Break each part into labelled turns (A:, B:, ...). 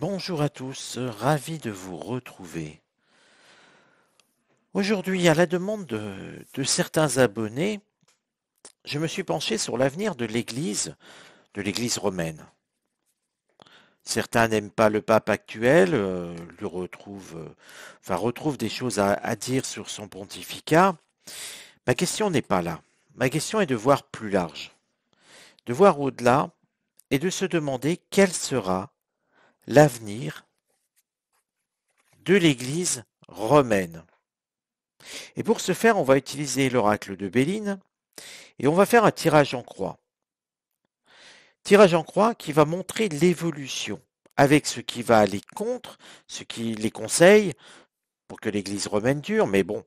A: Bonjour à tous, ravi de vous retrouver. Aujourd'hui, à la demande de, certains abonnés, je me suis penché sur l'avenir de l'Église, de l'Église romaine. Certains n'aiment pas le pape actuel, euh, lui euh, retrouvent, des choses à, à dire sur son pontificat. Ma question n'est pas là. Ma question est de voir plus large, de voir au-delà et de se demander quelle sera l'avenir de l'Église romaine. Et pour ce faire, on va utiliser l'oracle de Béline et on va faire un tirage en croix. Tirage en croix qui va montrer l'évolution avec ce qui va aller contre, ce qui les conseille pour que l'Église romaine dure, mais bon,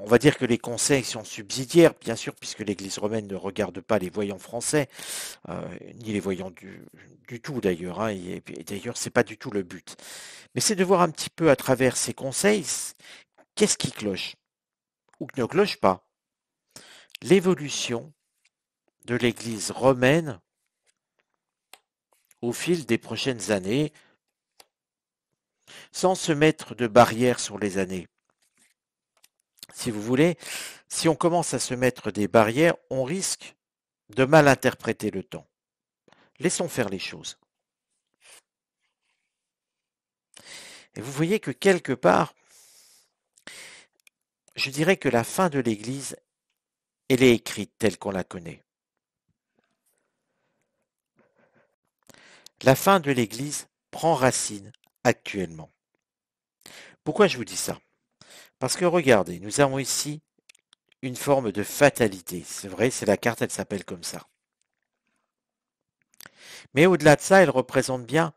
A: on va dire que les conseils sont subsidiaires, bien sûr, puisque l'Église romaine ne regarde pas les voyants français, euh, ni les voyants du, tout d'ailleurs, hein, et, d'ailleurs d'ailleurs c'est pas du tout le but. Mais c'est de voir un petit peu à travers ces conseils, qu'est-ce qui cloche ou qui ne cloche pas. L'évolution de l'Église romaine au fil des prochaines années, sans se mettre de barrière sur les années si vous voulez, si on commence à se mettre des barrières, on risque de mal interpréter le temps. Laissons faire les choses. Et vous voyez que quelque part, je dirais que la fin de l'Église, elle est écrite telle qu'on la connaît. La fin de l'Église prend racine actuellement. Pourquoi je vous dis ça parce que regardez, nous avons ici une forme de fatalité. C'est vrai, c'est la carte, elle s'appelle comme ça. Mais au-delà de ça, elle représente bien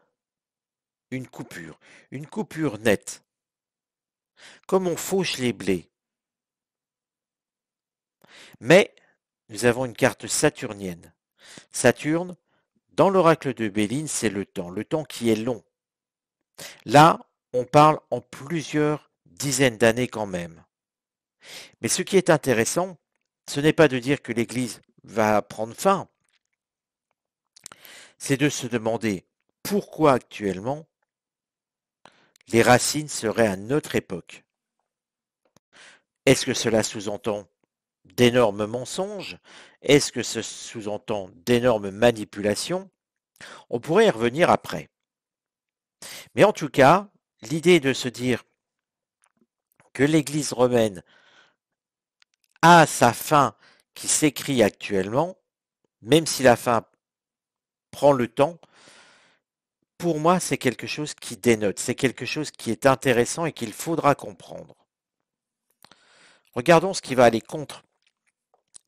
A: une coupure, une coupure nette. Comme on fauche les blés. Mais nous avons une carte saturnienne. Saturne, dans l'oracle de Béline, c'est le temps, le temps qui est long. Là, on parle en plusieurs dizaines d'années quand même. Mais ce qui est intéressant, ce n'est pas de dire que l'Église va prendre fin, c'est de se demander pourquoi actuellement les racines seraient à notre époque. Est-ce que cela sous-entend d'énormes mensonges Est-ce que ce sous-entend d'énormes manipulations On pourrait y revenir après. Mais en tout cas, l'idée de se dire que l'Église romaine a sa fin qui s'écrit actuellement, même si la fin prend le temps, pour moi, c'est quelque chose qui dénote, c'est quelque chose qui est intéressant et qu'il faudra comprendre. Regardons ce qui va aller contre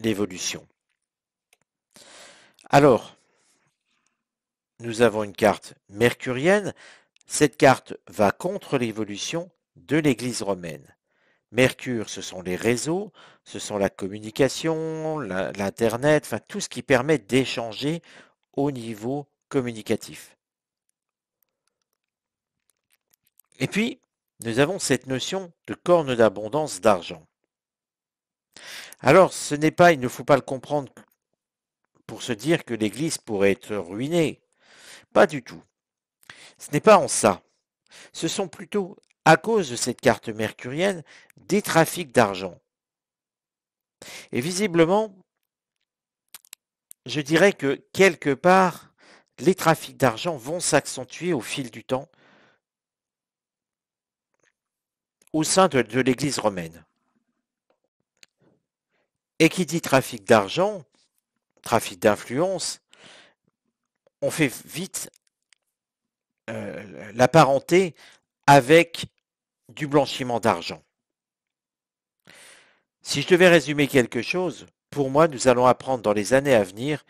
A: l'évolution. Alors, nous avons une carte mercurienne. Cette carte va contre l'évolution de l'Église romaine. Mercure, ce sont les réseaux, ce sont la communication, l'Internet, enfin tout ce qui permet d'échanger au niveau communicatif. Et puis, nous avons cette notion de corne d'abondance d'argent. Alors, ce n'est pas, il ne faut pas le comprendre pour se dire que l'Église pourrait être ruinée. Pas du tout. Ce n'est pas en ça. Ce sont plutôt à cause de cette carte mercurienne, des trafics d'argent. Et visiblement, je dirais que quelque part, les trafics d'argent vont s'accentuer au fil du temps au sein de, l'Église romaine. Et qui dit trafic d'argent, trafic d'influence, on fait vite euh, la parenté avec du blanchiment d'argent. Si je devais résumer quelque chose, pour moi, nous allons apprendre dans les années à venir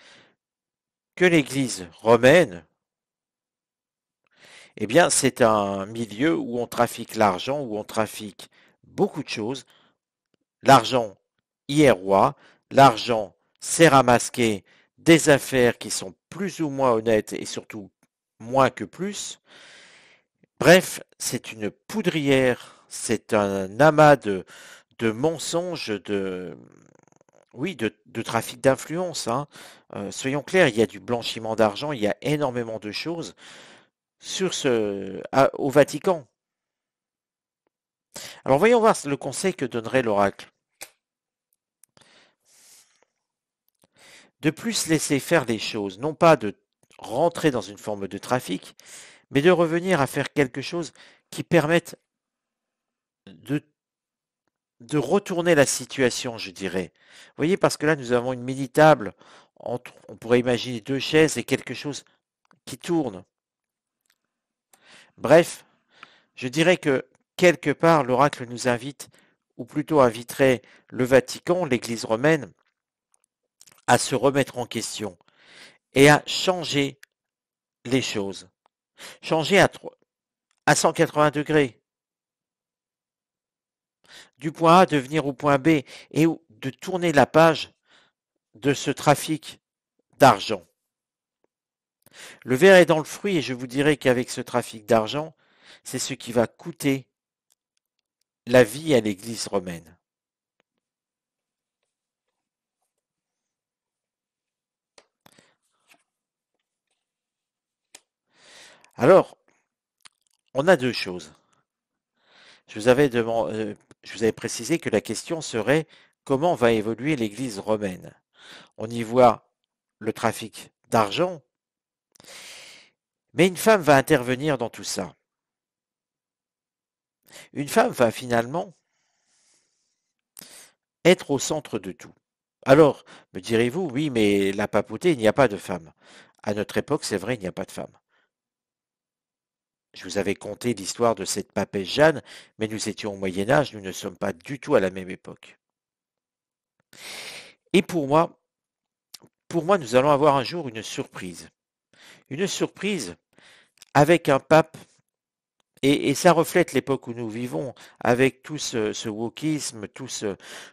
A: que l'Église romaine, eh bien, c'est un milieu où on trafique l'argent, où on trafique beaucoup de choses. L'argent y est roi, l'argent sert à masquer des affaires qui sont plus ou moins honnêtes et surtout moins que plus. Bref, c'est une poudrière, c'est un amas de, mensonges, de, oui, de, trafic d'influence. Hein. Euh, soyons clairs, il y a du blanchiment d'argent, il y a énormément de choses sur ce, au Vatican. Alors voyons voir le conseil que donnerait l'oracle. De plus, laisser faire les choses, non pas de rentrer dans une forme de trafic, mais de revenir à faire quelque chose qui permette de, retourner la situation, je dirais. Vous voyez, parce que là, nous avons une mini-table, on pourrait imaginer deux chaises et quelque chose qui tourne. Bref, je dirais que quelque part, l'oracle nous invite, ou plutôt inviterait le Vatican, l'Église romaine, à se remettre en question et à changer les choses. Changer à, à 180 degrés du point A de venir au point B et de tourner la page de ce trafic d'argent. Le verre est dans le fruit et je vous dirai qu'avec ce trafic d'argent, c'est ce qui va coûter la vie à l'Église romaine. Alors, on a deux choses. Euh, je vous avais, précisé que la question serait comment va évoluer l'Église romaine. On y voit le trafic d'argent, mais une femme va intervenir dans tout ça. Une femme va finalement être au centre de tout. Alors, me direz-vous, oui, mais la papauté, il n'y a pas de femme. À notre époque, c'est vrai, il n'y a pas de femme. Je vous avais conté l'histoire de cette pape Jeanne, mais nous étions au Moyen Âge, nous ne sommes pas du tout à la même époque. Et pour moi, pour moi, nous allons avoir un jour une surprise. Une surprise avec un pape, et, ça reflète l'époque où nous vivons, avec tout ce, wokisme, toute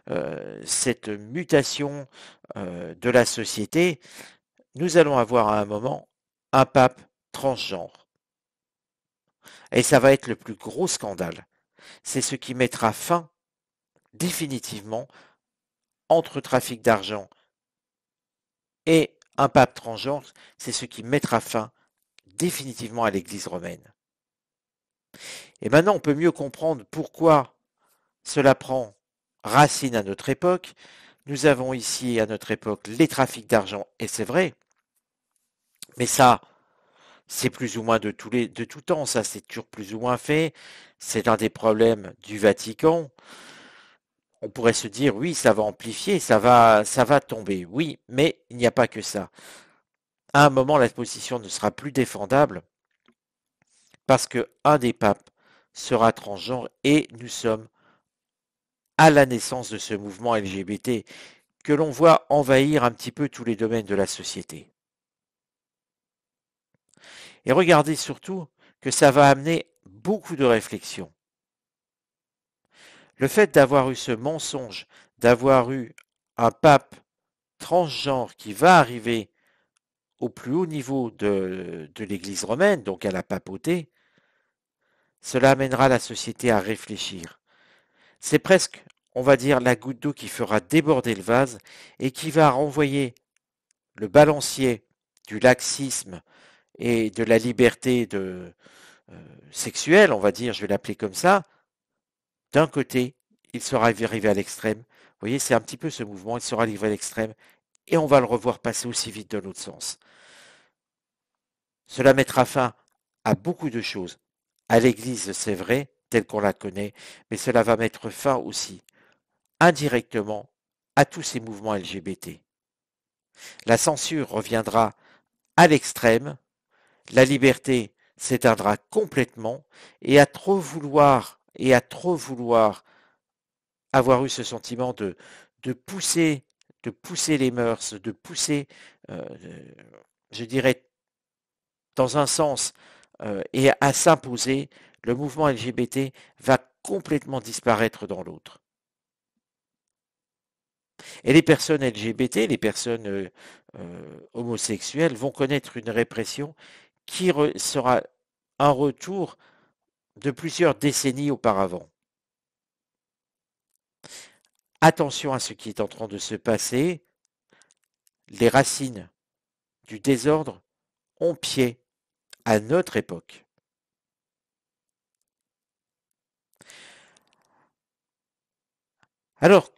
A: euh, cette mutation euh, de la société, nous allons avoir à un moment un pape transgenre et ça va être le plus gros scandale. C'est ce qui mettra fin définitivement entre trafic d'argent et un pape transgenre, c'est ce qui mettra fin définitivement à l'Église romaine. Et maintenant, on peut mieux comprendre pourquoi cela prend racine à notre époque. Nous avons ici à notre époque les trafics d'argent, et c'est vrai. Mais ça, c'est plus ou moins de, les, de tout temps, ça c'est toujours plus ou moins fait. C'est l'un des problèmes du Vatican. On pourrait se dire, oui, ça va amplifier, ça va, ça va tomber. Oui, mais il n'y a pas que ça. À un moment, la position ne sera plus défendable parce que des papes sera transgenre et nous sommes à la naissance de ce mouvement LGBT que l'on voit envahir un petit peu tous les domaines de la société. Et regardez surtout que ça va amener beaucoup de réflexion. Le fait d'avoir eu ce mensonge, d'avoir eu un pape transgenre qui va arriver au plus haut niveau de, de l'Église romaine, donc à la papauté, cela amènera la société à réfléchir. C'est presque, on va dire, la goutte d'eau qui fera déborder le vase et qui va renvoyer le balancier du laxisme, et de la liberté de, euh, sexuelle, on va dire, je vais l'appeler comme ça, d'un côté, il sera arrivé à l'extrême. Vous voyez, c'est un petit peu ce mouvement, il sera livré à l'extrême, et on va le revoir passer aussi vite de l'autre sens. Cela mettra fin à beaucoup de choses, à l'Église, c'est vrai, telle qu'on la connaît, mais cela va mettre fin aussi, indirectement, à tous ces mouvements LGBT. La censure reviendra à l'extrême, la liberté s'éteindra complètement et à trop vouloir et à trop vouloir avoir eu ce sentiment de, pousser de pousser les mœurs, de pousser, euh, je dirais, dans un sens euh, et à s'imposer, le mouvement LGBT va complètement disparaître dans l'autre. Et les personnes LGBT, les personnes euh, homosexuelles vont connaître une répression qui sera un retour de plusieurs décennies auparavant. Attention à ce qui est en train de se passer. Les racines du désordre ont pied à notre époque. Alors,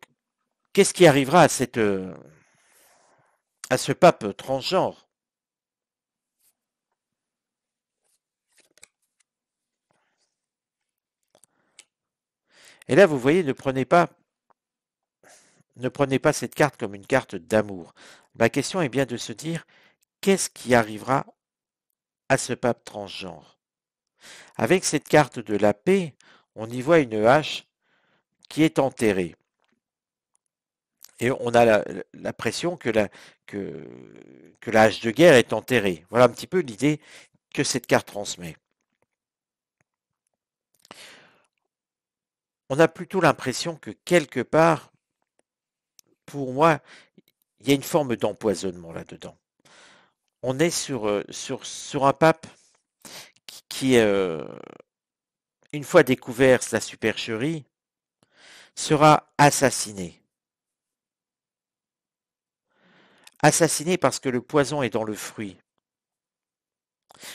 A: qu'est-ce qui arrivera à, cette, euh, à ce pape transgenre Et là, vous voyez, ne prenez pas, ne prenez pas cette carte comme une carte d'amour. Ma question est bien de se dire, qu'est-ce qui arrivera à ce pape transgenre Avec cette carte de la paix, on y voit une hache qui est enterrée. Et on a la, que la hache de guerre est enterrée. Voilà un petit peu l'idée que cette carte transmet. on a plutôt l'impression que quelque part, pour moi, il y a une forme d'empoisonnement là-dedans. On est sur, euh, sur, un pape qui, euh, une fois découvert sa supercherie, sera assassiné. Assassiné parce que le poison est dans le fruit.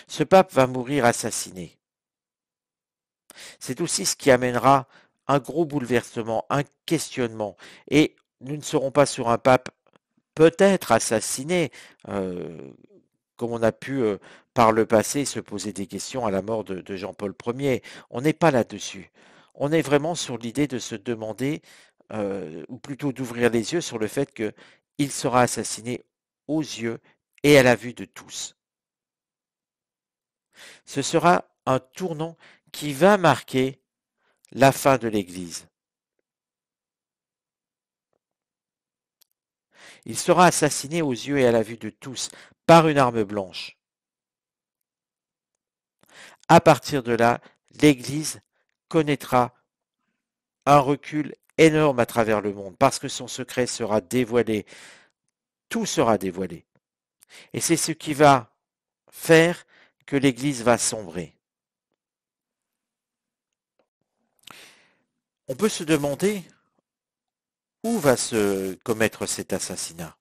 A: Ce pape va mourir assassiné. C'est aussi ce qui amènera un gros bouleversement, un questionnement. Et nous ne serons pas sur un pape peut-être assassiné, euh, comme on a pu euh, par le passé se poser des questions à la mort de, Jean-Paul Ier. On n'est pas là-dessus. On est vraiment sur l'idée de se demander, euh, ou plutôt d'ouvrir les yeux sur le fait qu'il sera assassiné aux yeux et à la vue de tous. Ce sera un tournant qui va marquer la fin de l'Église. Il sera assassiné aux yeux et à la vue de tous par une arme blanche. À partir de là, l'Église connaîtra un recul énorme à travers le monde parce que son secret sera dévoilé. Tout sera dévoilé. Et c'est ce qui va faire que l'Église va sombrer. On peut se demander où va se commettre cet assassinat.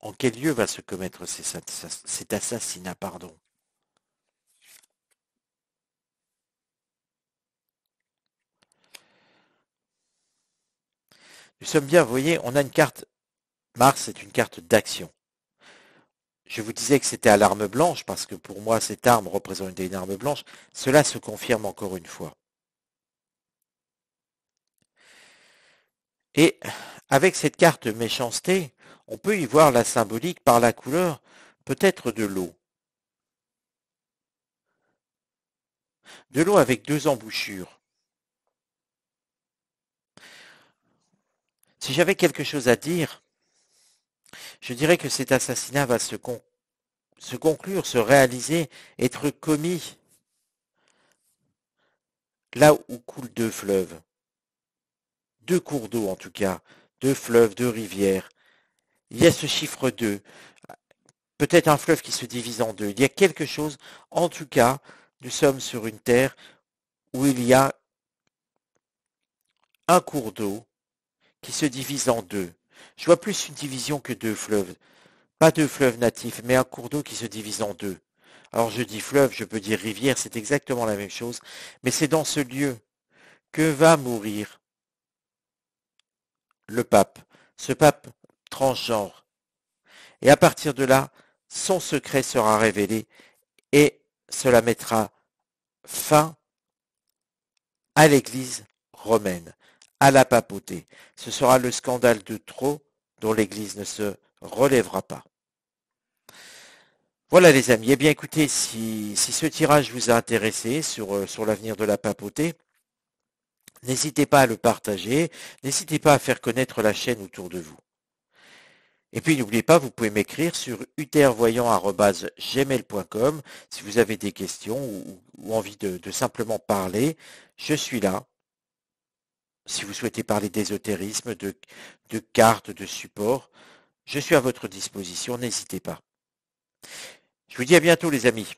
A: En quel lieu va se commettre cet assassinat, pardon Nous sommes bien, vous voyez, on a une carte. Mars est une carte d'action. Je vous disais que c'était à l'arme blanche, parce que pour moi, cette arme représente une arme blanche. Cela se confirme encore une fois. Et avec cette carte méchanceté, on peut y voir la symbolique par la couleur peut-être de l'eau. De l'eau avec deux embouchures. Si j'avais quelque chose à dire, je dirais que cet assassinat va se, se conclure, se réaliser, être commis là où coulent deux fleuves deux cours d'eau en tout cas, deux fleuves, deux rivières. Il y a ce chiffre 2, peut-être un fleuve qui se divise en deux. Il y a quelque chose, en tout cas, nous sommes sur une terre où il y a un cours d'eau qui se divise en deux. Je vois plus une division que deux fleuves. Pas deux fleuves natifs, mais un cours d'eau qui se divise en deux. Alors je dis fleuve, je peux dire rivière, c'est exactement la même chose, mais c'est dans ce lieu que va mourir le pape, ce pape transgenre. Et à partir de là, son secret sera révélé et cela mettra fin à l'Église romaine, à la papauté. Ce sera le scandale de trop dont l'Église ne se relèvera pas. Voilà les amis, et eh bien écoutez, si, si ce tirage vous a intéressé sur, euh, sur l'avenir de la papauté, N'hésitez pas à le partager, n'hésitez pas à faire connaître la chaîne autour de vous. Et puis n'oubliez pas, vous pouvez m'écrire sur utrvoyant.com si vous avez des questions ou, envie de, simplement parler. Je suis là. Si vous souhaitez parler d'ésotérisme, de, de cartes, de support, je suis à votre disposition, n'hésitez pas. Je vous dis à bientôt les amis.